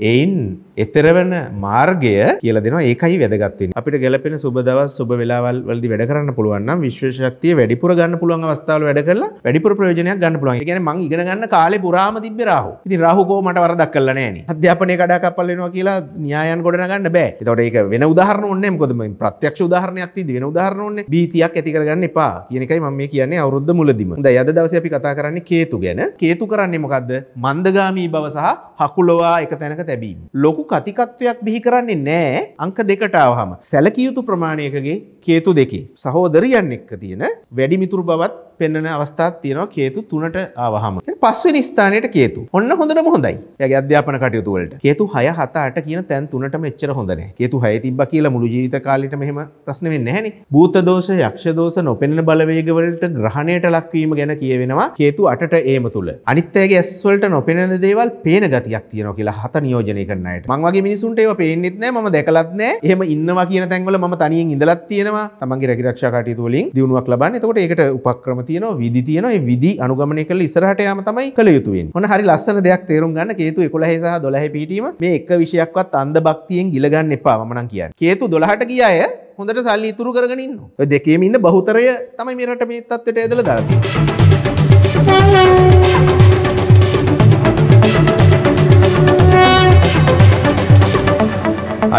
එයින් එතරවන මාර්ගය කියල දෙෙන ඒකයි වැදගත්තින් අපිට ගැලපෙන සුබදව සුබ වෙලාවල් වලදි වැඩ කරන්න පුළුවන් විශ්වශක්තිය වැඩිපුර ගන්න පුළුවන් අවස්ථාව වැඩ කරලා වැඩිපුර ප්‍රයෝජනයක් ගන්න පුළුවන් ගැන මං ඉගෙන ගන්න කාලේ පුරාම තිබ රහු ති රහුකෝ මට වරදක් කල නෑන අධ්‍යාපනය කඩා කපල්ලෙනවා කියලා න්‍යායන් ගොඩ ගන්න බෑ තොට ඒක වෙන උදාහරන ඔන්න කොදම ප්‍රත්‍යක්ෂ උදාහරණයක් ති වෙන උදාහරන බීතියක් ඇතිකරගන්න එපා කියනකයි මම කියන්නේ අවුද්ධ මුලදීම ද යද දවස අපි කතා කරන්නේ කේතු ගැන කේතු කරන්නේ මොකක්ද මන්දගාමී බවසහ හකුලවා එක තැනක තැබීම. ලොකු කතිකත්වයක් බිහි කරන්නේ නෑ අංක දෙකට ආවහම. සැලකිය යුතු ප්‍රමාණයකගේ කේතු දෙකේ. සහෝදරියන් එක්ක තියෙන වැඩිමිතුරු බවත් පෙන්න්න අවස්ථාත් තියෙනවා කේතු තුනට ආවහම පස්වෙන ස්ථානයට කේතු ඔන්න හොඳට හොඳයි යගේ අධ්‍යාපන කටයුතුවලට කේතු හය හතාට කියන තැන් තුනට මෙච්චර හොඳන කේතු හය තිබ කියලා මුළු ජීවිත කාලට මෙහම ප්‍රශ්නව නැහැන භූතදෝෂ යක්ෂදෝෂ නොපෙන්න බලවේගවලට ග්‍රහණයට ලක්වීම ගැන කියවෙනවා කේතු අට ඒම තුළ අනිත්තෑගේ ඇස්වලට නොපෙනෙන දේවල් පේන ගතියක් තියෙන කියලා හත නියෝජනය කරන්නට මංවගේ මිනිසුන්ට ඒව පේනෙත්නෑ ම දැකලත්නෑ එහම ඉන්නවා කියන තැන්වල ම තනියෙන් ඉඳලත් තියෙනවා තමන්ගේ රැකිරක්ෂා කටයුතුවලින් දියුණුවක් ලබන්න තකොට ඒකට උපක්‍රමති තියෙන විදි තියෙන විදි අනුගමනය කළ ඉස්සරහට යාම තමයි කළ යුතුවෙන් ඔන්න හරි ලස්සන දෙයක් තේරුම් ගන්න හේතු 11 සහ 12 පිටීම මේ එක විෂයක්වත් අන්ධ භක්තියෙන් ගිල ගන්න එපා මම නම් කියන්නේ. හේතු 12ට ගිය අය හොඳට සල්ලි ඉතුරු කරගෙන ඉන්න. ඔය දෙකේම ඉන්න බහුතරය තමයි මේ රට මේ තත්ත්වයට ඇදලා දාලා තියෙන්නේ.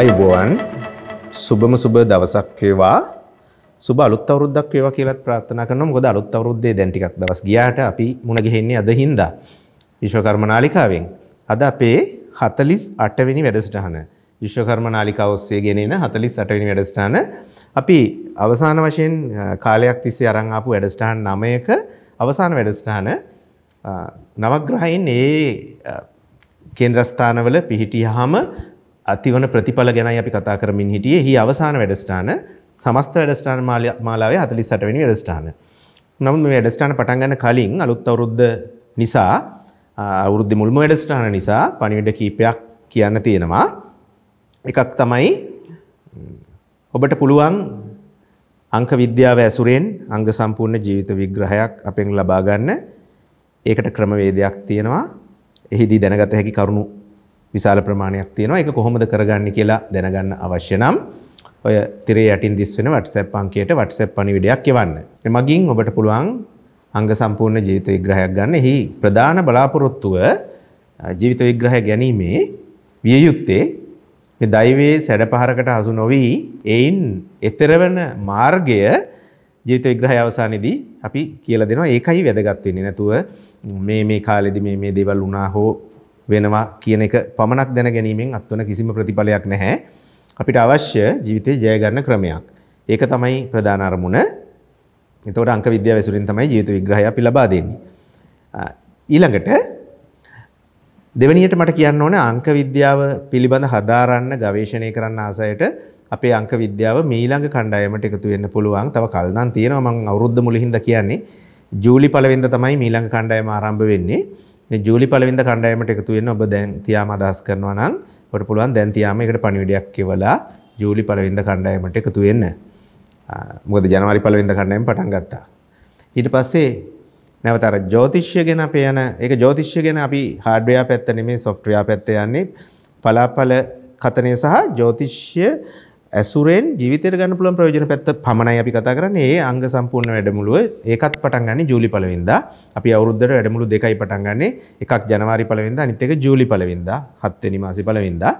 අයිබෝවන් සුබම සුබ දවසක් වේවා සුබ අලුත් අවුරුද්දක් වේවා කියලාත් ප්‍රාර්ථනා කරනවා. මොකද අලුත් අවුරුද්දේ දැන් ටිකක් දවස් ගියාට අපි මුණ ගෙහින්නේ අද හින්දා විශ්වකර්ම නාලිකාවෙන්. අද අපේ 48 වෙනි වැඩසටහන විශ්වකර්ම නාලිකාව ඔස්සේ ගෙනෙන 48 වෙනි වැඩසටහන අපි අවසාන වශයෙන් කාලයක් තිස්සේ අරන් ආපු වැඩසටහන් 9ක අවසාන වැඩසටහන නවග්‍රහයන් ඒ කේන්ද්‍රස්ථානවල පිහිටියාම අතිවන ප්‍රතිඵල ගැනයි අපි කතා කරමින් හිටියේ. හි අවසාන වැඩසටහන සමස්ත වැඩස්ටාන මාලාවේ 48 වෙනි වැඩස්ටාන. නමුත් මේ වැඩස්ටාන පටන් ගන්න කලින් අලුත් අවුරුද්ද නිසා අවුරුද්දේ මුල්ම වැඩස්ටාන නිසා පණිවිඩ කීපයක් කියන්න තියෙනවා. එකක් තමයි ඔබට පුළුවන් අංක විද්‍යාව ඇසුරෙන් අංග සම්පූර්ණ ජීවිත විග්‍රහයක් අපෙන් ලබා ගන්න. ඒකට ක්‍රමවේදයක් තියෙනවා. එහිදී දැනගත හැකි කරුණු විශාල ප්‍රමාණයක් තියෙනවා. ඒක කොහොමද කරගන්නේ කියලා දැනගන්න අවශ්‍ය නම් ඔය තිරේ යටින් දිස් වෙන WhatsApp අංකයට WhatsApp පණිවිඩයක් එවන්න. මගින් ඔබට පුළුවන් අංග සම්පූර්ණ ජීවිත විග්‍රහයක් ගන්න. එහි ප්‍රධාන බලාපොරොත්තුව ජීවිත විග්‍රහය ගැනීමේ විය යුත්තේ මේ දෛවයේ සැඩපහරකට හසු නොවි එයින් එතරවන මාර්ගය ජීවිත විග්‍රහය අවසානයේදී අපි කියලා දෙනවා. ඒකයි වැදගත් වෙන්නේ. නැතුව මේ මේ කාලෙදි මේ මේ දේවල් වුණා හෝ වෙනවා කියන එක පමණක් දැන ගැනීමෙන් අත්වන කිසිම ප්‍රතිඵලයක් නැහැ. අපිට අවශ්‍ය ජීවිතේ ජය ගන්න ක්‍රමයක්. ඒක තමයි ප්‍රධාන අරමුණ. එතකොට අංක විද්‍යාව ඇසුරින් තමයි ජීවිත විග්‍රහය අපි ලබා දෙන්නේ. ඊළඟට දෙවැනියට මට කියන්න ඕනේ අංක විද්‍යාව පිළිබඳ හදාරන්න ගවේෂණය කරන්න ආසයට අපේ අංක විද්‍යාව මීළඟ කණ්ඩායමට එකතු වෙන්න පුළුවන්. තව කල් නම් තියෙනවා මම අවුරුද්ද මුලින්ද කියන්නේ. ජූලි පළවෙනිද තමයි මීළඟ කණ්ඩායම ආරම්භ වෙන්නේ. ජූලි පළවෙනිද කණ්ඩායමට එකතු වෙන්න ඔබ දැන් තියාම අදහස් කරනවා නම් ඔට පුළුවන් දැන්තියාම එකට පණිවිඩයක් කෙවලා ජූලි පලවිඳ කණ්ඩායමට එකතු වෙන්න මොකද ජනවාරි පලවිඳ කණ්ඩායම පටන් ගත්තා ඊට පස්සේ නැවතර ජෝතිෂ්‍ය ගැන අපේ යන ඒක ජෝතිෂ්‍ය ගැන අපි හાર્ඩ්වෙයා පැත්ත නෙමෙයි සොෆ්ට්වෙයා පැත්ත යන්නේ පලාපල කතනය සහ ජෝතිෂ්‍ය ඇසුරෙන් ජීවිතයට ගන්න පුළුවන් ප්‍රයෝජන පැත්ත පමණයි අපි කතා කරන්නේ. ඒ අංග සම්පූර්ණ වැඩමුළුව ඒකත් පටන් ගන්නේ ජූලි 1 වෙනිදා. අපි අවුරුද්දට වැඩමුළු දෙකයි පටන් ගන්නෙ. එකක් ජනවාරි 1 වෙනිදා අනිත් එක ජූලි 1 වෙනිදා 7 වෙනි මාසේ 1 වෙනිදා.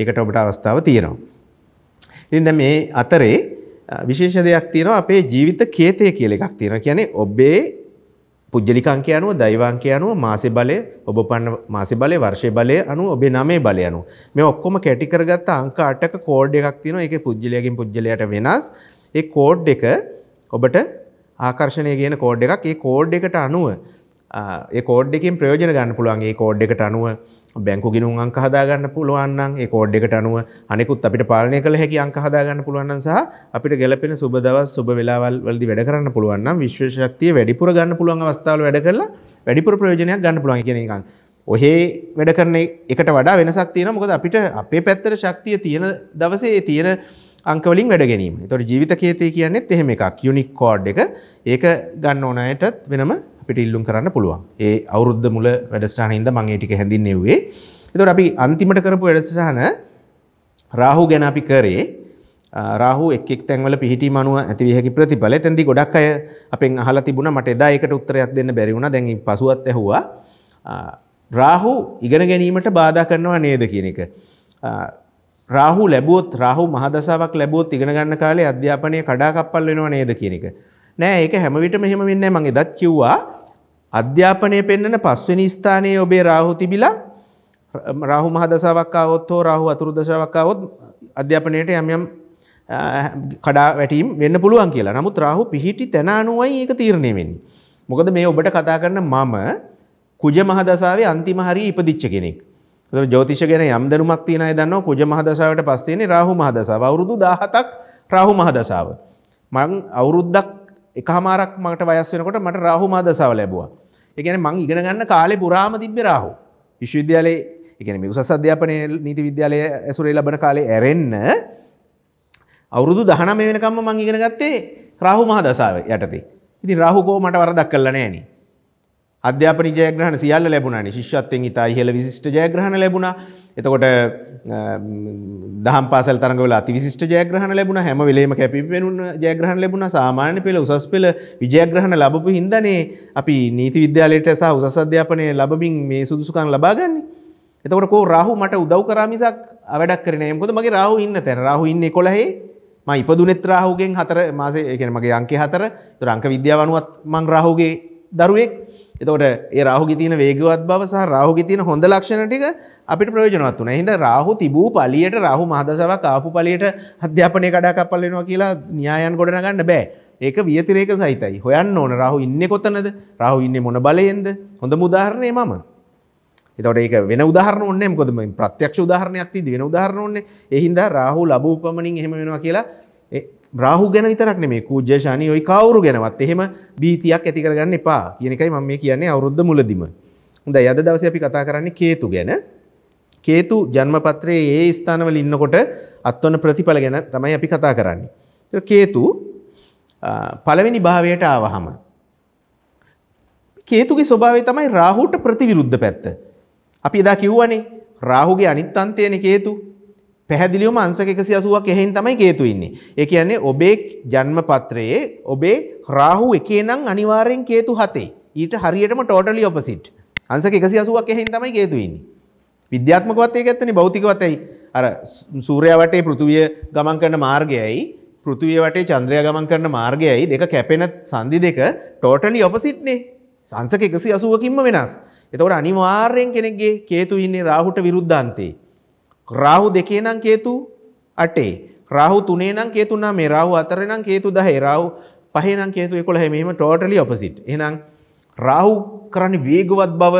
ඒකට ඔබට අවස්ථාව තියෙනවා. ඉතින් දැන් මේ අතරේ විශේෂ දෙයක් තියෙනවා අපේ ජීවිත කේතය කියලා එකක් තියෙනවා. කියන්නේ ඔබේ පුද්ජලිකංකය අනුව දෛවාංකය අනුව මාසෙ බලය ඔබ පන්න මාසෙ බලය වර්ෂය බලය අනු ඔබේ නමේ බලය අනු මේ ඔක්කොම කැටිකරගත් අංක අටක කෝඩ් එකක් තියෙනවා ඒක පුද්ජලයකින් පුද්ජලයට වෙනස් ඒ කෝඩ් එක ඔබට ආකර්ෂණය කියන කෝඩ් එකක් ඒ කෝඩ් එකට අනුව කෝඩ් එකින් ප්‍රයෝජන ගන්න පුළුවන්ගේ කෝඩ් එකට අනුව බැංකු ගිනුම් අංක හදාගන්න පුළුවන්න්නන් ඒ කෝඩ් එකට අනුව අනෙකුත් අපිට පාලනය කළ හැකි අංක හදාගන්න පුළුවන්න්න සහ අපිට ගැලපෙන සුබ දවස් සුබ වෙලාවල් වලදි වැඩ කරන්න පුළුවන්නම් විශ්වශක්තිය වැඩිපුර ගන්න පුළුවන් අවස්ථාව වැඩ කරලා වැඩිපුර ප්‍රයෝජනයක් ගන්න පුළුවන් කියෙනකන් ඔහේ වැඩ කරන එකට වඩා වෙනසක් තියෙන මොකද අපිට අපේ පැත්තර ශක්තිය තියෙන දවසේ තියෙන අංකවලින් වැඩ ගැනීම තොට ජීවිත කේතය කියන්නෙත් එහෙම එකක් යුනික් කෝඩ් එක ඒක ගන්න ඕනයටත් වෙනම පිටිල්ලුම් කරන්න පුළුවන් ඒ අවුරුද්ධ මුල වැඩස්ටානහින්ද මං ඒටික හැඳින්නෙව්වේ එතට අපි අන්තිමට කරපු වැඩස්ටාන රාහු ගැන අපි කරේ රාහු එක්ෙක් තැන්වල පිහිටි මනුව ඇතිවිහැකි ප්‍රතිඵල තැදි ගොඩක් අය අපෙන් අහලා තිබුණ මට එදායකට උත්තරයක් දෙන්න බැරිවුණ දැඟ පසුවත් ඇහවා රාහු ඉගෙන ගැනීමට බාධා කරනවා නේද කියන එක. රාහු ලැබුවොත් රාහු මහදසාවක් ලැබුවොත් ඉගෙන ගන්න කාලේ අධ්‍යාපනය කඩාකප්පල් වෙනවා නේද කියන එක. නෑ ඒක හැම විටම එහෙම වෙන්නේ නැහැ මම එදත් කිව්වා අධ්‍යාපනය පෙන්න්නන පස්වනි ස්ථානයේ ඔබේ රාහු තිබිලා රාහු මහදසාවක්කාවොත් හෝ රාහු අතුරු දශාවක්කාවොත් අධ්‍යාපනයට යම්යම් කඩා වැටීම් වෙන්න පුළුවන් කියලා නමුත් රාහු පිහිටි තැන අනුවයි ඒක තීරණයවෙන්. මොකද මේ ඔබට කතා කරන මම කුජ මහදසාවේ අන්තිම හරි ඉපදිච්ච කෙනෙක්. ජෝතිෂ ගැන යම් දැනුමක් තියෙන අය දන්නවා කුජ මහදසාවට පස්සේනේ රාහු මහදසාව අවුරුදු 17ක් රාහු මහදසාව. මං අවුරුද්දක් එකහමාරක් මට වයස් වෙනකොට මට රාහු මහදසාව ලැබුවා. එකන මං ඉගෙනගන්න කාලෙ පුරාම තිබ්බ රාහෝ විශ්වවිද්‍යාලයේ එකන මිකුසස් අධ්‍යාපනය නීති විද්‍යාලය ඇසුරේ ලබන කාලේ ඇරෙන්න අවුරුදු දහනම වෙනකම්ම මං ඉගෙන ගත්තේ රාහු මහදසාාව යටතේ ඉති රාහුකෝ මට වරදක් කල්ලනෑනේ අධ්‍යාපන ජයග්‍රහණ සියල්ල ලැබුණනි ශිෂ්‍යත්වෙන් ඉතා ඉහළ විශිෂ්ට ජයග්‍රහණ ලැබුණා. එතකොට දහම් පාසල් තරඟවල අති විශිෂ්ට ජයග්‍රහණ ලැබුණා. හැම වෙලේම කැපිපෙනුන ජයග්‍රහණ ලැබුණා. සාමාන්‍ය පෙළ උසස් පෙළ විජයග්‍රහණ ලැබපු හින්දානේ අපි නීති විද්‍යාලයට සහ උසස් අධ්‍යාපනය ලැබමින් මේ සුදුසුකම් ලබා ගන්නේ. එතකොට කෝ රාහු මට උදව් කරා මිසක් වැඩක් කරේ නෑ. මොකද මගේ රාහු ඉන්න තැන රාහු ඉන්නේ 11 මම ඉපදුනෙත් රාහුගෙන් හතර මාසේ ඒ කියන්නේ මගේ අංකය හතර. ඒතර අංක විද්‍යාව අනුවත් මං රාහුගේ දරුවෙක්. එතකොට ඒ රාහුගේ තියෙන වේගවත් බව සහ රාහුගේ තියෙන හොඳ ලක්ෂණ ටික අපිට ප්‍රයෝජනවත් වුණා. එහෙනම් රාහු තිබූ පළියට රාහු මහදසාවක් ආපු පළියට අධ්‍යාපනයේ කඩාකප්පල් වෙනවා කියලා න්‍යායන් ගොඩනගන්න බෑ. ඒක වියතිරේක සහිතයි. හොයන්න ඕන රාහු ඉන්නේ කොතනද? රාහු ඉන්නේ මොන බලයෙන්ද? හොඳම උදාහරණය මම. එතවට ඒක වෙන උදාහරණ ඕන්නේ මොකද මේ ප්‍රත්‍යක්ෂ උදාහරණයක් තියෙදි වෙන උදාහරණ ඕන්නේ. ඒ හින්දා රාහු ලැබූ පමණින් එහෙම වෙනවා කියලා බ්‍රහු ගැන විතරක් මේ කූජ්‍යශානය ඔයි කවරු ගැනවත් එහෙම බීතියක් ඇතිකරගන්න එපා කියන එකයි මම මේ කියන්නේ අවුද්ධ මුලදිම හොඳ යද දවස අපි කතා කරන්නේ කේතු ගැන කේතු ජන්මපත්‍රයේ ඒ ස්ථානවල ඉන්නකොට අත්වන ප්‍රතිඵල ගැන තමයි අපි කතා කරන්නේ කේතු පළවෙනි භාවයට ආවහම කේතුගේ ස්වභාවය තමයි රාහුට ප්‍රතිවිරුද්ධ පැත්ත අපි එදා කිව්වනේ රාහුගේ අනිත් අන්තයනේ කේතු පැහැදිලිවම අංශක 180ක් එහෙන් තමයි හේතු ඉන්නේ. ඒ කියන්නේ ඔබේ ජන්මපත්‍රයේ ඔබේ රාහු එකේ නම් අනිවාර්යෙන් හේතු හතේ. ඊට හරියටම ටෝටලි ඔපොසිට්. අංශක 180ක් එහෙන් තමයි හේතු ඉන්නේ. විද්‍යාත්මකවත් ඒක ඇත්තනේ භෞතිකවත් ඇයි? අර සූර්යා වටේ පෘථිවිය ගමන් කරන මාර්ගයයි පෘථිවිය වටේ චන්ද්‍රයා ගමන් කරන මාර්ගයයි දෙක කැපෙන සංදි දෙක ටෝටලි ඔපොසිට් නේ. අංශක 180කින්ම වෙනස්. එතකොට අනිවාර්යෙන් කෙනෙක්ගේ හේතු ඉන්නේ රාහුට විරුද්ධාන්තේ. රාහු දෙකේ නම් කේතු 8. රාහු තුනේ නම් කේතු 9. රාහු හතරේ නම් කේතු 10. රාහු පහේ නම් කේතු 11. මෙහෙම ටෝටලි ඔපොසිට්. එහෙනම් රාහු කරන්නේ වේගවත් බව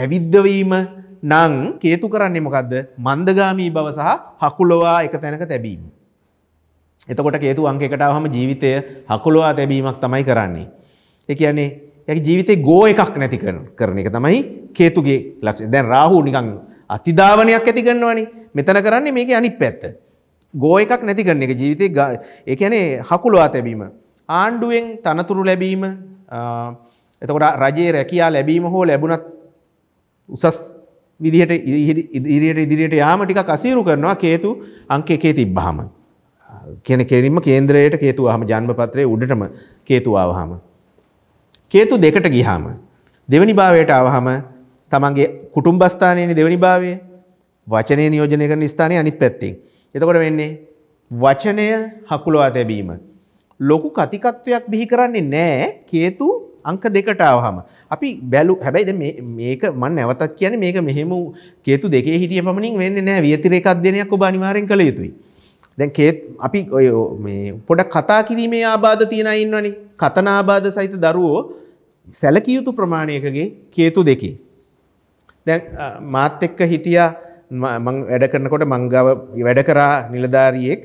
ඇවිද්ද වීම නම් කේතු කරන්නේ මොකද්ද? මන්දගාමී බව සහ හකුලවා එක තැනක තැබීම. එතකොට කේතු අංකයකට ආවම ජීවිතය හකුලවා තැබීමක් තමයි කරන්නේ. ඒ කියන්නේ යගේ ජීවිතේ ගෝ එකක් නැති කරන එක තමයි කේතුගේ ලක්ෂණය. දැන් රාහු නිකන් අතිධාවනයක් ඇති කරනවනේ මෙතන කරන්නේ මේක අනිත් පැත්ත. ගෝ එකක් නැති කරන එක ජීවිතේ ඒ කියන්නේ හකුලවා තැබීම. ආණ්ඩුවෙන් තනතුරු ලැබීම එතකොට රජයේ රැකියා ලැබීම හෝ ලැබුණත් උසස් විදිහට ඉදිරියට ඉදිරියට යාම ටිකක් අසීරු කරනවා හේතු අංක එකේ තිබ්බහම. කියන කෙලින්ම කේන්ද්‍රයට හේතු වහම ජන්මපත්‍රයේ උඩටම හේතු ආවහම. හේතු දෙකට ගියාම දෙවනි භාවයට ආවහම තමන්ගේ කුටුම්බස්ථානයනි දෙවනි භාවය වචනය නියෝජනය කරන ස්ථානය අනිත් පැත්තිෙන්. එතකොට වෙන්නේ වචනය හකුලවා තැබීම. ලොකු කතිකත්වයක් බිහි කරන්නේ නෑ කේතු අංක දෙකටාවහම. අපි බැලු හැබැයිද මේක මන් නැවතත් කියන මේක මෙහෙම කේතු දෙකේ හිටිය පමණින් වෙන්න නෑ වියතිරේකක් දෙනයක් ඔබ අනිවාරෙන් කළ යුතුයි. දැන් කේත් අපි ඔය පොඩක් කතා කිරීමේ ආබාධ තියෙන ඉන්නවනේ කතන ආබාධ සහිත දරුවෝ සැලකියයුතු ප්‍රමාණයකගේ කේතු දෙකේ දැ මාත් එක්ක හිටිය වැඩ කරනකොට මංගව වැඩ කරා නිලධාරියෙක්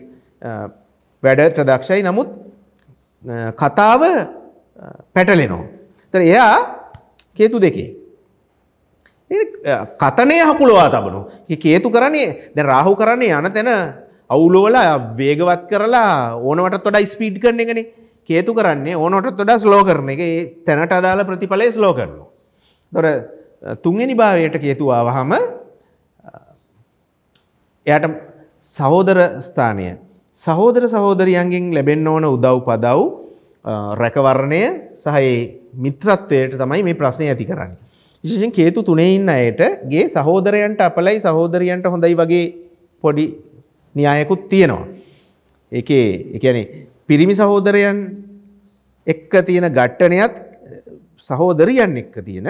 වැඩට දක්ෂයි නමුත් කතාව පැටලෙනෝ. තර එයා කේතු දෙකේ. කතනය හකුලවා තබනු කේතු කරන්නේ දැ රාහු කරන්නේ යන තැන අවුලෝල වේගවත් කරලා ඕනවට තොඩ ස්පීඩ් කරන එකන කේතු කරන්නේ ඕනොට තොඩ ස්ලෝ කරන එක තැනට අදාළ ප්‍රතිඵලය ස්ලෝ කරනු. දොර තුන්වෙනි භාවයට කේතුවා වහම එයට සහෝදර ස්ථානය සහෝදර සහෝදරියන්ගෙන් ලැබෙන්න ඕන උදව් පදව් රැකවරණය සහයේ මිත්‍රත්වයට තමයි මේ ප්‍රශ්නය ඇති කරන්න. විශෂෙන් කේතු තුනේ ඉන්න අයට ගේ සහෝදරයන්ට අපලයි සහෝදරියන්ට හොඳයි වගේ පොඩි න්‍යායකුත් තියෙනවා. එකේ එකන පිරිමි සහෝදරයන් එක්ක තියෙන ගට්ටනයත් සහෝදරියන් එක්ක තියෙන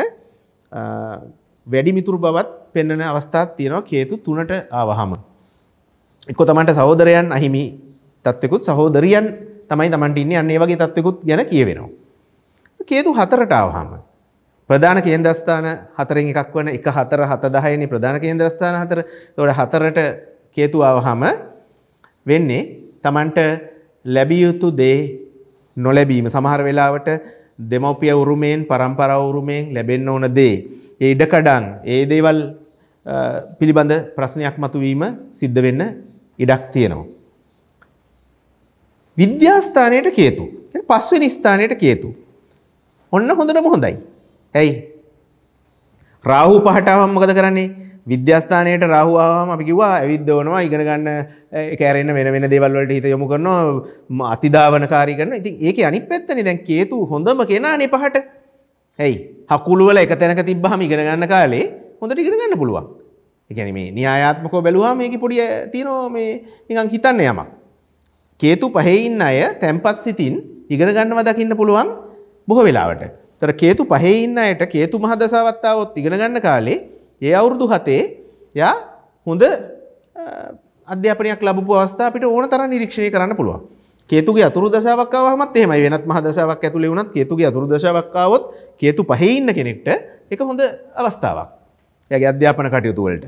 වැඩි මිතුරු බවත් පෙන්නන අවස්ථාත් තියෙනවා කේතු තුනට ආවහම. එක්ක තමන්ට සහෝදරයන් අහිමි තත්ත්වකුත් සහෝදරියන් තමයි තමන්ට ඉන්නේ අන්න ඒ වගේ තත්ත්වකුත් ගැන කියවෙනවා. කේතු හතරට ආවහම ප්‍රධාන කේන්ද්‍රස්ථාන හතරෙන් එකක් වන එක හතර හත දහයනි ප්‍රධාන කේන්ද්‍රස්ථාන හතර තොට හතරට කේතු ආවහම වෙන්නේ තමන්ට ලැබියයුතු දේ නොලැබීම සමහර වෙලාවට දෙමව්පිය උරුමයෙන් පරම්පරා උරුමයෙන් ලැබෙන්න ඕන දේ ඒ ඉඩකඩන් ඒ දේවල් පිළිබඳ ප්‍රශ්නයක් මතුවීම සිද්ධ වෙන්න ඉඩක් තියෙනවා. විද්‍යාස්ථානයට කේතු. පස්වෙනි ස්ථානයට කේතු. ඔන්න හොඳටම හොඳයි. ඇයි? රාහු පහටාවම් මොකද කරන්නේ? විද්‍යස්ථානයට රහවාම අපි කිව්වා ඇවිද්දවනවා ඉගෙන ගන්න කෑරෙන්න වෙන වෙන දේවල්වලට හිත යොමු කරනවා අතිධාවනකාරී කරන ඉතින් ඒක අනිත් පැත්තනේ දැන් කේතු හොඳම කෙනානේ පහට ඇයි හකුළු වල එක තැනක තිබ්බහම ඉගෙන ගන්න කාලේ හොඳට ඉගෙන ගන්න පුළුවන්. ඒ කියන්නේ මේ න්‍යායාත්මකව බැලුවාම මේකේ පොඩි තියෙනවා මේ නිකන් හිතන්න යමක්. කේතු පහේ ඉන්න අය තැම්පත් සිතින් ඉගෙන ගන්නවා දකින්න පුළුවන් බොහෝ වෙලාවට. ඒතර කේතු පහේ ඉන්න අයට කේතු මහදසාවත් ආවොත් ඉගෙන ගන්න කාලේ ඒ අවුරුදු හතේ යා හොඳ අධ්‍යපනයක් ලබපු අවස්ථා අපිට ඕන තරම් නිරීක්ෂණය කරන්න පුළුවන්. කේතුගේ අතුරු දශාවක් ආවමත් එහෙමයි වෙනත් මහ දශාවක් ඇතුලේ වුණත් කේතුගේ අතුරු දශාවක් ආවොත් කේතු පහේ ඉන්න කෙනෙක්ට ඒක හොඳ අවස්ථාවක්. එයාගේ අධ්‍යාපන කටයුතු වලට.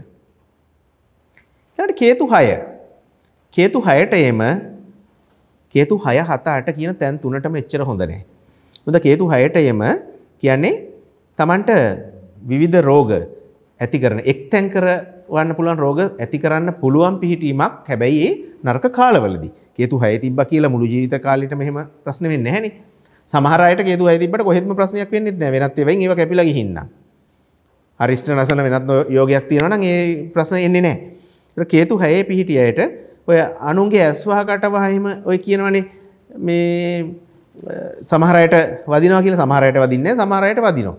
ඊළඟට කේතු 6. කේතු 6ට එම කේතු 6 7 8 කියන තැන් තුනටම එච්චර හොඳ නැහැ. මොකද කේතු 6ට එම කියන්නේ Tamanට විවිධ රෝග ඇති කරන එක් තැන් කරවන්න පුළන් රෝග ඇති කරන්න පුළුවන් පිහිටීමක් හැබැයි ඒ නරක කාලවලද කේතු හය තිබ කියලා මුළු ජීවිත කාලට මෙහම ප්‍රශ්නව නැහැන සමහරයට කේතු ඇතිබට කොහෙත්ම ප්‍රශ්නයක් වෙන්නෙ වෙනත් ඒව කැපිල හින්න අරිෂ්ට නසන වෙනත් යෝගයක් තියෙනන ඒ ප්‍රශ්න එන්නේ නෑ කේතු හයේ පිහිටියට ඔය අනුන්ගේ ඇස්වාහකට වහහිම ඔය කියනවනේ මේ සමහරයට වදිනවා කියලා සමහරයට වදින්නේ සමහරයට වදිනවා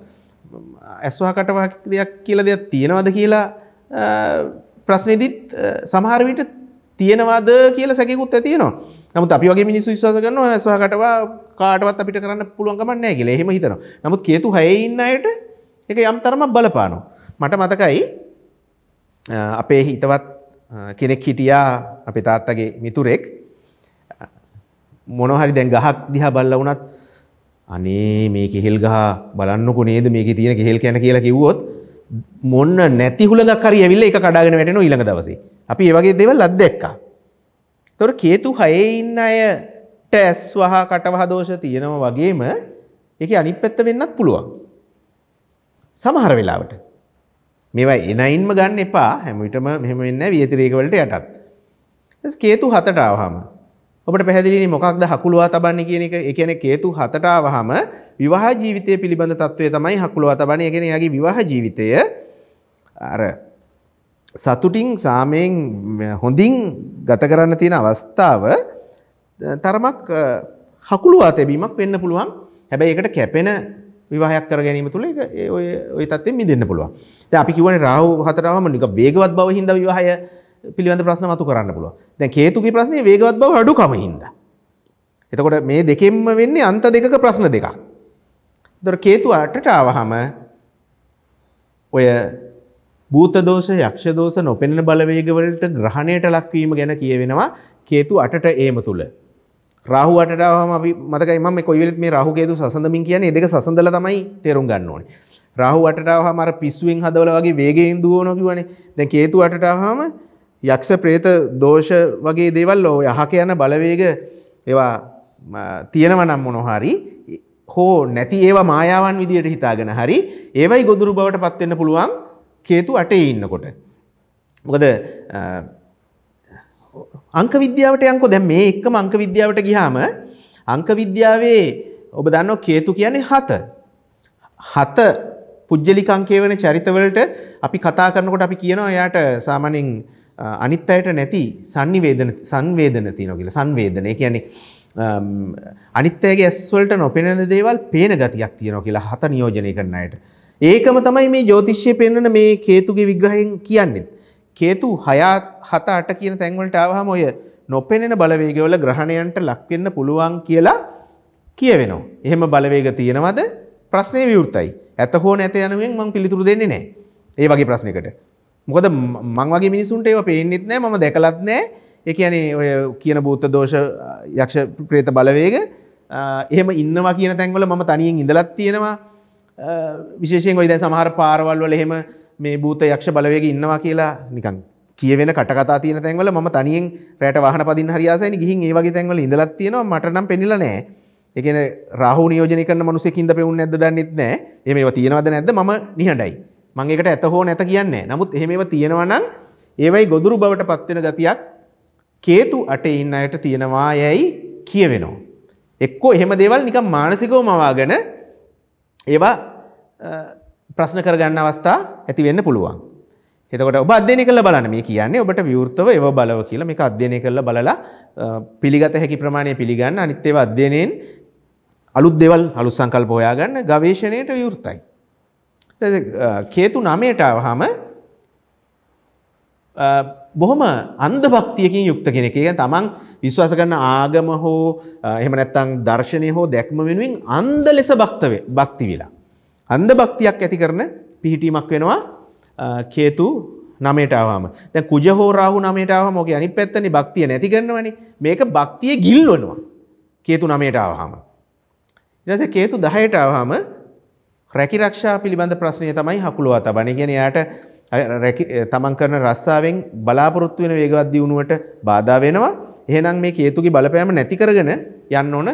ඇස්වාකට දෙයක් කියල දෙයක් තියෙනවද කියලා ප්‍රශ්නදිත් සමහරවිට තියෙනවාද කියල සැකුත් ඇතියනවා නමුත් අපි වගේ මිනිස්සු විශ්වාස කරනවා ඇස්වාකටවා කාටවත් අපිට කරන්න පුළුවන්ගමන්නෑ කියලා එහෙම හිතනවා නමුත් කේතු හයඉන්න අයට එක යම් තරමක් බලපානෝ මට මතකයි අපේ හිතවත් කෙනෙක් හිටියා අපි තාත්තගේ මිතුරෙක් මොනහරි දැන් ගහක් දිහා බල්ල වනත් අනේ මේ කෙහෙල් ගහ බලන්නකො නේද මේකේ තියෙන කෙහෙල් කන කියලා කිව්වොත් මොන්න නැති හුලඟක් හරි ඇවිල්ලා ඒක කඩාගෙන වැටෙනවා ඊළඟ දවසේ. අපි ඒ වගේ දේවල් අත්දැක්කා. ඒතොර කේතු හයේ ඉන්න අයට ඇස් වහ කටවහ දෝෂ තියෙනවා වගේම ඒකේ අනිත් පැත්ත වෙන්නත් පුළුවන්. සමහර වෙලාවට මේවා එනයින්ම ගන්න එපා හැම විටම මෙහෙම වෙන්නේ නැහැ වියතිරේක වලට යටත්. ඒස් කේතු හතට ආවහම ඔබට පැහැදිලිනි මොකක්ද හකුළුවා තබන්නේ කියන එක ඒ කියන්නේ හේතු හතට ආවහම විවාහ ජීවිතය පිළිබඳ తত্ত্বය තමයි හකුළුවා තබන්නේ. ඒ කියන්නේ එයාගේ විවාහ ජීවිතය අර සතුටින් සාමයෙන් හොඳින් ගත කරන්න තියෙන අවස්ථාව තරමක් හකුළුවා තැබීමක් වෙන්න පුළුවන්. හැබැයි ඒකට කැපෙන විවාහයක් කර ගැනීම තුළ ඒ ඔය ඔය තත්ත්වෙන් මිදෙන්න පුළුවන්. දැන් අපි කියවනේ රාහු හතරවම නික වේගවත් බව හින්දා විවාහය පිළිබඳ ප්‍රශ්න මතු කරන්න පුළුව දැන් කේතුගේ ප්‍රශ්නය වේගවත් බව අඩු කමහින්ද. එතකොට මේ දෙකෙන්ම වෙන්නේ අන්ත දෙකක ප්‍රශ්න දෙකක්. දොර කේතු අටට ආවහම ඔය භූතදෝෂ යක්ෂදෝෂ නොපෙනෙන බලවේගවලට ග්‍රහණයට ලක්වීම ගැන කියවෙනවා කේතු අටට ඒම තුළ. රාහු අටටම මතක ම කොයිවෙත් මේ රහු කේතු සසඳමින් කියන්නේ දෙක සසඳල තමයි තේරුම් ගන්න ඕනි. රාහු අටටාව හමර පිස්සුවෙන් හදවල වගේ වේගයෙන් දුවනොකිවනේ දැ කේතු අටටාවහම යක්ෂ ප්‍රේත දෝෂ වගේ දේවල් ඕ යහක යන බලවේග ඒවා තියෙනව නම් මොනොහරි හෝ නැති ඒවා මායාවන් විදියට හිතාගෙන හරි ඒවයි ගොදුරු බවට පත්වෙන්න පුළුවන් කේතු අටේ ඉන්නකොට. මොකද අංක විද්‍යාවට යංකො දැන් මේ එක්කම අංක විද්‍යාවට ගියාම අංක විද්‍යාවේ ඔබ දන්නව කේතු කියන්නේ හත. හත පුද්ගලිකංකේ වෙන චරිතවලට අපි කතා කරනකොට අපි කියනවා එයාට සාමාන්‍යයෙන් අනිත් අයට නැති සංනිවේදන සංවේදන තියෙනවා කියලා සංවේදනය කියන්නේ අනිත් අයගේ ඇස්වලට නොපෙනෙන දේවල් පේන ගතියක් තියෙනවා කියලා හත නියෝජනය කරන අයට. ඒකම තමයි මේ ජ්‍යොතිෂ්‍යය පෙන්වන මේ කේතුගේ විග්‍රහයෙන් කියන්නේ. කේතු 6 7 8 කියන තැන් වලට ආවහම ඔය නොපෙනෙන බලවේගවල ග්‍රහණයන්ට ලක් වෙන්න පුළුවන් කියලා කියවෙනවා. එහෙම බලවේග තියෙනවද? ප්‍රශ්නේ විවෘතයි. ඇත හෝ නැත යනුවෙන් මම පිළිතුරු දෙන්නේ නැහැ. ඒ වගේ ප්‍රශ්නයකට. මොකද මං වගේ මිනිසුන්ට ඒව පේෙන්න්නෙත් නෑ ම දැකලත් නෑ ඒ කියන්නේ ඔය කියන බූත්ත දෝෂ යක්ෂ ප්‍රේත බලවේග එහෙම ඉන්නවා කියන තැන්වල ම තනියෙන් ඉඳලත් තියෙනවා විශේෂෙන් ඔයිද සමහර පාරවල් වල එහෙම මේ භූත යක්ෂ බලවේග ඉන්නවා කියලා නිකන් කියවෙන කටකතා තියෙන තැන්වල ම තනියෙන් රෑට වාහන පදින් හරියාසයි ගිහින් ඒවගේ තැන්වල ඉඳලත් තියෙනවා මටනම් පෙනිල නෑ එකන රහු නියෝජනක මනුසෙකින්ද පෙවුන් ඇද දන්නෙත් නෑ ඒම තියෙනවද නැද ම නිහඬයි මංඒකට ඇත හෝ නැත කියන්නේ නමුත් එහෙම තියෙනවනම් ඒවයි ගොදුරු බවට පත්වෙන ගතියක් කේතු අටේ ඉන්න අයට තියෙනවා යැයි කියවෙනවා. එක්කෝ එහෙම දේවල් නිකම් මානසිකෝ මවාගෙන ඒවා ප්‍රශ්න කරගන්න අවස්ථා ඇති වෙන්න පුළුවන්. එතකොට ඔබ අධ්‍යයනය කළ බලන්න මේ කියන්නේ ඔබට විවෘතව ඒව බලව කියලා මේක අධ්‍යයනය කළ බලලා පිළිගත හැකි ප්‍රමාණය පිළිගන්න අනිත් ඒවා අධ්‍යයනයෙන් අලුත් දේවල් අලුත් සංකල්ප හොයාගන්න ගවේෂණයට විවෘතයි. කේතු නමයට හම බොහොම අන්ද භක්තියකින් යුක්ත කෙනෙක තමන් විශ්වාස කරන්න ආගම හෝ එහෙම නැත්තං දර්ශනය හෝ දැක්ම වෙනුවෙන් අන්ද ලෙස භක්තවේ භක්ති වෙලා. අන්ද භක්තියක් ඇති කරන පිහිටීමක් වෙනවා කේතු නමේටාවම දැ කුජහෝ රාහු නමේටාව මොක අනි පැත්තනි භක්තිය නැති කරනවනි මේක භක්තිය ගිල්වනවා කේතු නමේටාවහම. ඉස කේතු දහයටාවහම රැකිරක්ෂා පිළිබඳ ප්‍රශ්නය තමයි හකුළුවා තබන ගැන යාට තමන් කරන රස්සාාවෙන් බලාපොරොත්තු වෙන වේගවත් දියුණුවට බාධා වෙනවා එහෙනම් මේ කේතුගේ බලපෑම නැතිකරගෙන යන්න ඕන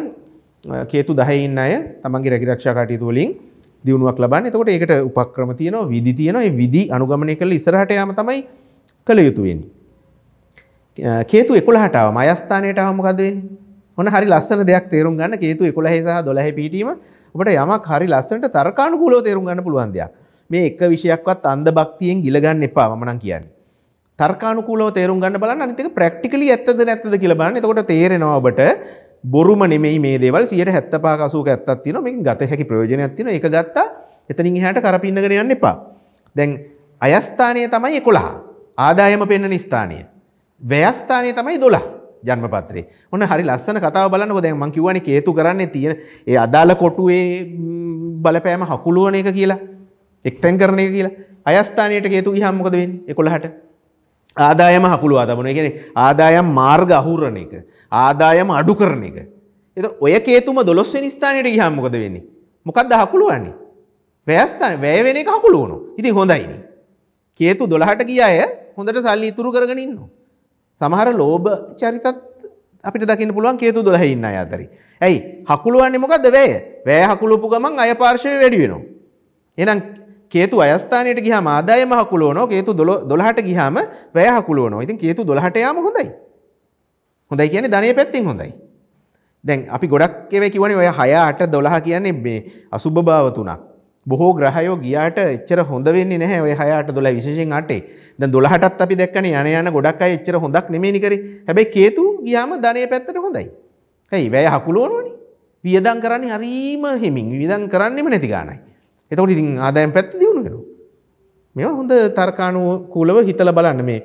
කේතු දහයින්න අය තමන්ගේ රැකිරක්ෂා කටයුතු වලින් දියුණුවක් ලබන්න එතකොට ඒකට උපක්‍රම තියෙනවා විදි තියෙනවා ඒ විදි අනුගමනය කරලා ඉස්සරහට යාම තමයි කළ යුතු වෙන්නේ කේතු 11ට ආවම අයස්ථානයට ආවම මොකද වෙන්නේ ඔන්න හරි ලස්සන දෙයක් තේරුම් ගන්න කේතු 11 සහ 12 පිටීම ඔබට යමක් හරි ලස්සනට තර්කානුකූලව තේරුම් ගන්න පුළුවන් දෙයක්. මේ එක විෂයක්වත් අන්ධ භක්තියෙන් ගිල ගන්න එපා මම නම් කියන්නේ. තර්කානුකූලව තේරුම් ගන්න බලන්න අනිත් එක ප්‍රැක්ටිකලි ඇත්තද නැත්තද කියලා බලන්න. එතකොට තේරෙනවා ඔබට බොරුම නෙමෙයි මේ දේවල් 75ක 80ක ඇත්තක් තියෙනවා. මේකෙන් ගත හැකි ප්‍රයෝජනයක් තියෙනවා. ඒක ගත්තා එතනින් එහාට කරපින්නගෙන යන්න එපා. දැන් අයස්ථානය තමයි 11. ආදායම පෙන්වන ස්ථානය. ව්‍යයස්ථානය තමයි 12. ජන්මපත්‍රේ ඔන්න හරි ලස්සන කතාව බලන්නකො දැන් මං කිව්වනේ හේතු කරන්නේ තියෙන ඒ අදාළ කොටුවේ බලපෑම හකුලුවන එක කියලා එක්තැන් කරන එක කියලා අයස්ථානයට හේතු ගියහම මොකද වෙන්නේ 11ට ආදායම හකුලුවා දමන ඒ කියන්නේ ආදායම් මාර්ග අහුරන එක ආදායම අඩු කරන එක එතකොට ඔය හේතුම 12 වෙනි ස්ථානයට ගියහම මොකද වෙන්නේ මොකද්ද හකුලුවන්නේ වැයස්ථාන වැය වෙන එක හකුලුවනවා ඉතින් හොඳයිනේ හේතු 12ට ගිය අය හොඳට සල්ලි ඉතුරු කරගෙන ඉන්නවා සමහර ලෝභ චරිතත් අපිට දකින්න පුළුවන් කේතු දොළහ ඉන්න අතරි. ඇයි හකුළුවන්නේ මොකක්ද වැය වැය හකුළුපු ගමන් අය පාර්ශවය වැඩි වෙනවා. එනම් කේතු අයස්ථානයට ගිහ ආදායම හකුළුවනෝ කේතු දොළහට ගිහාම වැය හකුළුවනෝ ඉතින් කේතු දොළහට යාම හොඳයි. හොඳයි කියන්නේ ධනය පැත්තිෙන් හොඳයි. දැන් අපි ගොඩක් එව කිවනේ ඔය හය අට දොළහ කියන්නේ මේ අසුභභාව තුනක්. බොහෝ ග්‍රහයෝ ගියාට එච්චර හොඳ වෙන්නේ නැහැ ඔය 6 8 12 විශේෂයෙන් 8. දැන් 12ටත් අපි දැක්කනේ යන යන ගොඩක් අය එච්චර හොඳක් නෙමෙයිනි කරේ. හැබැයි කේතු ගියාම ධනෙ පැත්තට හොඳයි. හයි වැය හකුලවනවනේ. වියදම් කරන්නේ හරීම හිමින්. වියදම් කරන්නේම නැති ගාණයි. එතකොට ඉතින් ආදායම් පැත්ත දියුණු වෙනවා. මේවා හොඳ තර්කානුකූලව හිතලා බලන්න මේ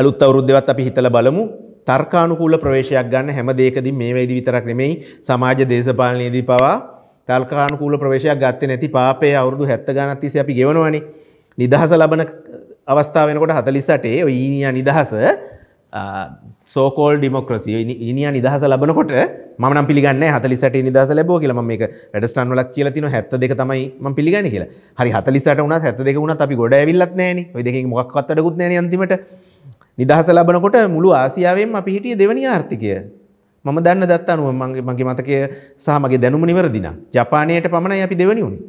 අලුත් අවුරුද්දේවත් අපි හිතලා බලමු. තර්කානුකූල ප්‍රවේශයක් ගන්න හැම දෙයකදී මේ වේදි විතරක් නෙමෙයි සමාජ දේශපාලනයේදී පවා කාල්කානුකූල ප්‍රවේශයක් ගත්තේ නැති පාපේ අවුරුදු 70 ගණන් තිස්සේ අපි ගෙවනවනේ. නිදහස ලබන අවස්ථාව වෙනකොට 48 ඔය ඊනියා නිදහස සෝකෝල් ඩිමොක්‍රසි ඊනියා නිදහස ලබනකොට මම නම් පිළිගන්නේ 48 නිදහස ලැබුවා කියලා මම මේක වැඩස්ටන් වලත් කියලා තිනවා 72 තමයි මම පිළිගන්නේ කියලා. හරි 48 වුණත් 72 වුණත් අපි ගොඩ ඇවිල්ලත් නැහනේ. ওই දෙකෙන් මොකක්වත් වැඩකුත් නැහනේ අන්තිමට. නිදහස ලබනකොට මුළු ආසියාවෙම අපි හිටියේ දෙවනි ආර්ථිකය මම දන්න දත් අනුව මගේ මගේ මතකය සහ මගේ දැනුම නිවරදින ජපානයට පමණයි අපි දෙවනි වුණේ.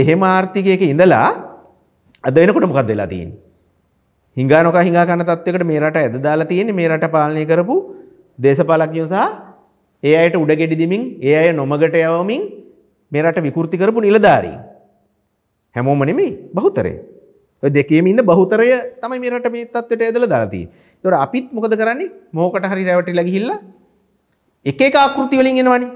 එහෙම ආර්ථිකයක ඉඳලා අද වෙනකොට මොකක් දෙලා තියෙන. හිංගානොක හිංගා කන තත්වකට මේ රට ඇද දාලා තියෙන්නේ මේ රට පාලනය කරපු දේශපාලඥයෝ සහ ඒ අයට උඩ ගෙඩි දෙමින් ඒ අය නොමගට යවමින් මේ රට විකෘති කරපු නිලධාරීන්. හැමෝම නෙමෙයි බහුතරය. ඔය දෙකේම ඉන්න බහුතරය තමයි මේ රට මේ තත්ත්වයට ඇදලා දාලා තියෙන්නේ. ඒතකොට අපිත් මොකද කරන්නේ? මොකකට හරි රැවටිලා ගිහිල්ලා එක එක ආකෘති වලින් එනවනේ.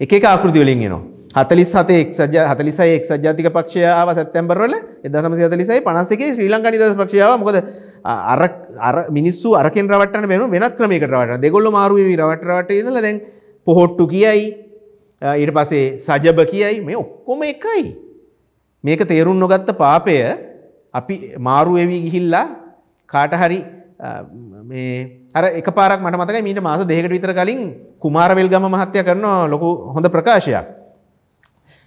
එක එක ආකෘති වලින් එනවා. 47 එක්සත් 46 එක්සත් ජාතික පක්ෂය ආවා සැප්තැම්බර් වල 1946යි 51 ශ්‍රී ලංකා නිදහස් පක්ෂය ආවා. මොකද අර අර මිනිස්සු අරකින් රවට්ටන්න බැරුව වෙනත් ක්‍රමයකට රවට්ටන. දෙගොල්ලෝ මාරු වෙවි රවට්ට රවට්ට ඉඳලා දැන් පොහොට්ටු කියයි ඊට පස්සේ සජබ කියයි මේ ඔක්කොම එකයි. මේක තේරුම් නොගත්ත පාපය අපි මාරු වෙවි ගිහිල්ලා කාට හරි මේ අර එක පාරක් මට මතක මීට මාස දෙකට විතර කලින් කුමාරවෙල් ගම මහත්ය කරනවා ලොකු හොඳ ප්‍රකාශයක්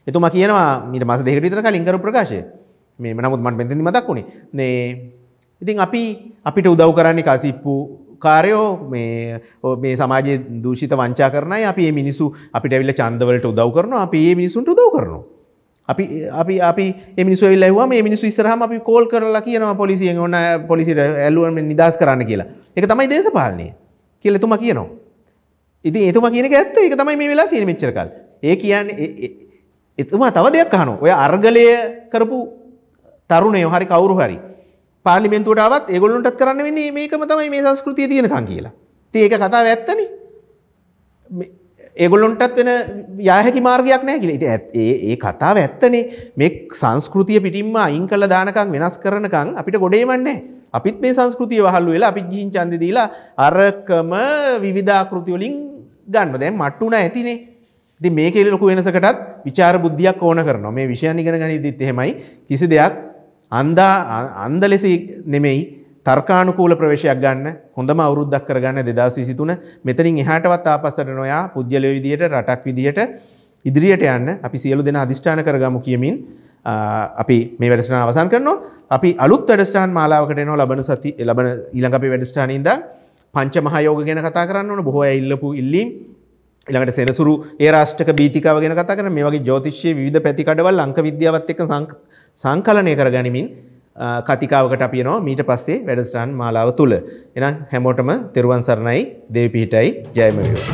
එතුම කියනවා මීට මස දෙකට විතර කලින්කරු ප්‍රකාශය මේ නමුත් මට පැතිදි මතක් වුණේ නේ ඉතින් අපි අපිට උදව් කරන්නේ කසිප්පු කාරයෝ මේ මේ සමාජය දූෂිත වංචා කරනයි අපි මිනිසු අපිට ඇවිල්ල චන්දවලට උදව් කරනවා අපි ඒ මිනිසුන්ට උදව් කරනවා අපි අපි අපි මිනිස්ු ල්ලව මේ මිනිස්සු ඉස්සරහම අපි කෝල් කරලා කියනවා පොලිසියෙන් ඔන්න පොලිසිට ඇල්ලුවම නිදස් කරන්න කියලා එක තමයි දේශපාලනය කියල එතුම කියනවා. ඉති එතුම කියන ඇත්ත එක තමයි මේ වෙලා තියෙන මෙච්චරකල් ඒ කියන්න එතුමා තව දෙයක් කහනු ඔය අර්ගලය කරපු තරුණය හරි කවරු හරි පාලිමෙන්තුවටත් එගොලුන්ටත් කරන්න වෙන්නේ මේකම තමයි මේ සංස්කෘතිය තියෙනකං කියලා තිඒක කතාව ඇත්තන ඒගොල්ලොන්ටත් වෙන යාහැකි මාර්ගයක් නෑ කියලා. ඉතින් ඒ කතාව ඇත්තනේ. මේ සංස්කෘතිය පිටින්ම අයින් කළා දානකම් වෙනස් කරනකම් අපිට ගොඩේමන්නේ අපිත් මේ සංස්කෘතිය වහල්ලු වෙලා අපි ගිහින් ඡන්දේ දීලා අරකම විවිධාකෘති වලින් ගන්න. දැන් මට්ටුණ ඇතිනේ. ඉතින් මේකේ ලොකු වෙනසකටත් විචාර බුද්ධියක් ඕන කරනවා. මේ විෂයන් ඉගෙන ගනිද්දිත් එහෙමයි. කිසි දෙයක් අන්දා අන්ද ලෙස නෙමෙයි තර්කානුකූල ප්‍රවේශයක් ගන්න හොඳම අවුරුද්දක් කරගන්න 2023 මෙතනින් එහාටවත් ආපස්සට නොයා පුජ්‍යලය විදියට රටක් විදියට ඉදිරියට යන්න අපි සියලු දෙනා අදිෂ්ඨාන කරගමු කියමින් අපි මේ වැඩසටහන අවසන් කරනවා අපි අලුත් වැඩසටහන් මාලාවකට එනවා ලබන සති ලබන ඊළඟ අපේ වැඩසටහනින් ඉඳන් පංච මහා යෝග ගැන කතා කරන්න ඕන බොහෝ අය ඉල්ලපු ඉල්ලීම් ඊළඟට සෙනසුරු ඒ රාෂ්ටක බීතිකාව ගැන කතා කරන මේ වගේ ජ්‍යොතිෂයේ විවිධ පැති කඩවල් අංක විද්‍යාවත් එක්ක සංකලනය කරගනිමින් කතිකාවකට අපියනවා මීට පස්සේ වැඩස්ටාන් මාලාව තුළ. එනම් හැමෝටම තෙරුවන් සරණයි දේව පිහිටයි ජයම වේවා.